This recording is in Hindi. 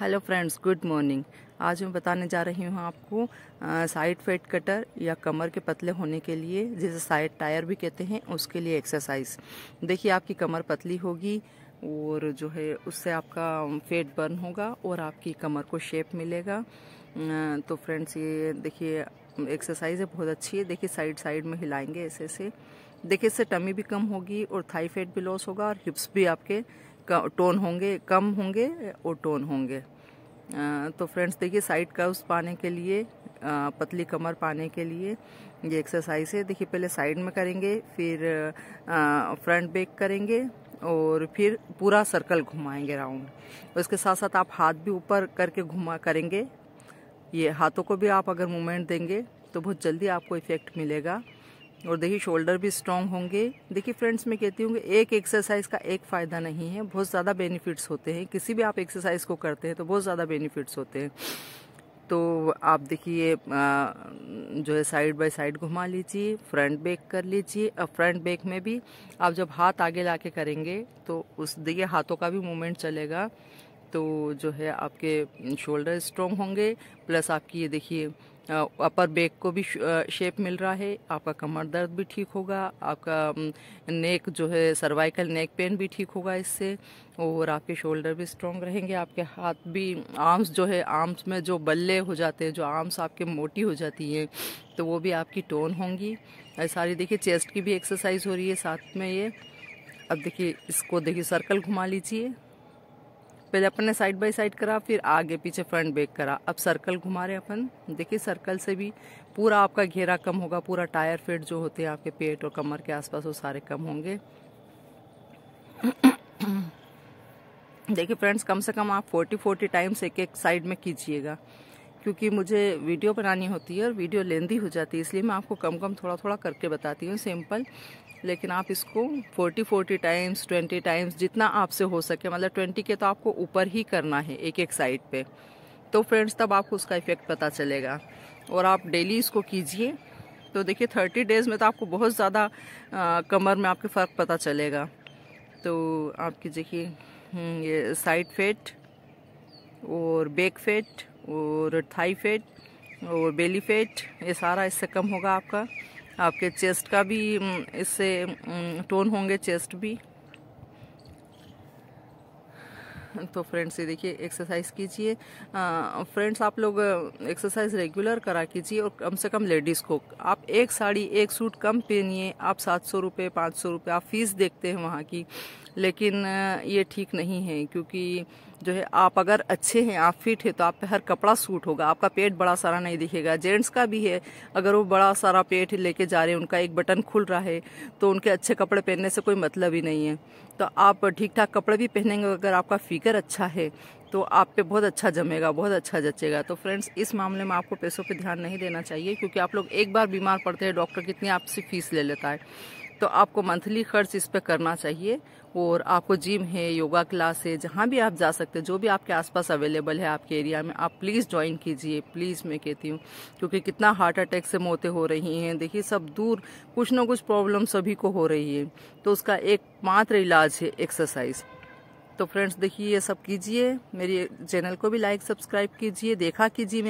हेलो फ्रेंड्स गुड मॉर्निंग आज मैं बताने जा रही हूँ आपको साइड फेट कटर या कमर के पतले होने के लिए जिसे साइड टायर भी कहते हैं उसके लिए एक्सरसाइज देखिए आपकी कमर पतली होगी और जो है उससे आपका फेट बर्न होगा और आपकी कमर को शेप मिलेगा तो फ्रेंड्स ये देखिए एक्सरसाइज है बहुत अच्छी है देखिए साइड साइड में हिलाएंगे ऐसे ऐसे देखिए इससे टमी भी कम होगी और थाई फेट भी लॉस होगा और हिप्स भी आपके टोन होंगे कम होंगे और टोन होंगे तो फ्रेंड्स देखिए साइड कर्व्स पाने के लिए पतली कमर पाने के लिए ये एक्सरसाइज है देखिए पहले साइड में करेंगे फिर फ्रंट बैक करेंगे और फिर पूरा सर्कल घुमाएंगे राउंड उसके साथ साथ आप हाथ भी ऊपर करके घुमा करेंगे ये हाथों को भी आप अगर मूवमेंट देंगे तो बहुत जल्दी आपको इफ़ेक्ट मिलेगा और देखिए शोल्डर भी स्ट्रांग होंगे देखिए फ्रेंड्स मैं कहती हूँ कि एक एक्सरसाइज का एक फ़ायदा नहीं है बहुत ज़्यादा बेनिफिट्स होते हैं किसी भी आप एक्सरसाइज को करते हैं तो बहुत ज़्यादा बेनिफिट्स होते हैं तो आप देखिए जो है साइड बाय साइड घुमा लीजिए फ्रंट बैक कर लीजिए और फ्रंट बैक में भी आप जब हाथ आगे ला के करेंगे तो उस देखिए हाथों का भी मूवमेंट चलेगा तो जो है आपके शोल्डर स्ट्रॉन्ग होंगे प्लस आपकी ये देखिए अपर बैक को भी शेप मिल रहा है आपका कमर दर्द भी ठीक होगा आपका नेक जो है सर्वाइकल नेक पेन भी ठीक होगा इससे और आपके शोल्डर भी स्ट्रॉन्ग रहेंगे आपके हाथ भी आर्म्स जो है आर्म्स में जो बल्ले हो जाते हैं जो आर्म्स आपके मोटी हो जाती हैं तो वो भी आपकी टोन होंगी सारी देखिए चेस्ट की भी एक्सरसाइज हो रही है साथ में ये अब देखिए इसको देखिए सर्कल घुमा लीजिए पहले अपन ने साइड बाय साइड करा फिर आगे पीछे फ्रंट बैक करा अब सर्कल घुमा रहे अपन देखिए सर्कल से भी पूरा आपका घेरा कम होगा पूरा टायर फिट जो होते हैं आपके पेट और कमर के आसपास वो सारे कम होंगे देखिए फ्रेंड्स कम से कम आप 40 40 टाइम्स एक एक साइड में कीजिएगा क्योंकि मुझे वीडियो बनानी होती है और वीडियो लेंदी हो जाती है इसलिए मैं आपको कम कम थोड़ा थोड़ा करके बताती हूँ सिंपल लेकिन आप इसको 40 40 टाइम्स 20 टाइम्स जितना आपसे हो सके मतलब 20 के तो आपको ऊपर ही करना है एक एक साइड पे तो फ्रेंड्स तब आपको उसका इफ़ेक्ट पता चलेगा और आप डेली इसको कीजिए तो देखिए थर्टी डेज़ में तो आपको बहुत ज़्यादा कमर में आपके फ़र्क पता चलेगा तो आपकी देखिए हम्म, ये साइड फेट और बैक फेट और थाई फेट और बेली फेट ये सारा इससे कम होगा आपका आपके चेस्ट का भी इससे टोन होंगे चेस्ट भी तो फ्रेंड्स ये देखिए एक्सरसाइज कीजिए फ्रेंड्स आप लोग एक्सरसाइज रेगुलर करा कीजिए और कम से कम लेडीज़ को आप एक साड़ी एक सूट कम पहनिए आप सात सौ रुपये पाँच सौ रुपये आप फीस देखते हैं वहाँ की लेकिन ये ठीक नहीं है क्योंकि जो है आप अगर अच्छे हैं आप फिट है तो आप पे हर कपड़ा सूट होगा आपका पेट बड़ा सारा नहीं दिखेगा जेंट्स का भी है अगर वो बड़ा सारा पेट लेके जा रहे हैं उनका एक बटन खुल रहा है तो उनके अच्छे कपड़े पहनने से कोई मतलब ही नहीं है तो आप ठीक ठाक कपड़े भी पहनेंगे अगर आपका फिगर अच्छा है तो आप पे बहुत अच्छा जमेगा बहुत अच्छा जचेगा तो फ्रेंड्स इस मामले में आपको पैसों पे ध्यान नहीं देना चाहिए क्योंकि आप लोग एक बार बीमार पड़ते हैं डॉक्टर कितनी आपसे फीस ले लेता है तो आपको मंथली खर्च इस पर करना चाहिए और आपको जिम है योगा क्लास है जहाँ भी आप जा सकते हैं जो भी आपके आसपास अवेलेबल है आपके एरिया में आप प्लीज़ ज्वाइन कीजिए प्लीज़ मैं कहती हूँ क्योंकि कितना हार्ट अटैक से मौतें हो रही हैं देखिए सब दूर कुछ ना कुछ प्रॉब्लम सभी को हो रही है तो उसका एकमात्र इलाज है एक्सरसाइज तो फ्रेंड्स देखिए ये सब कीजिए मेरे चैनल को भी लाइक सब्सक्राइब कीजिए देखा कीजिए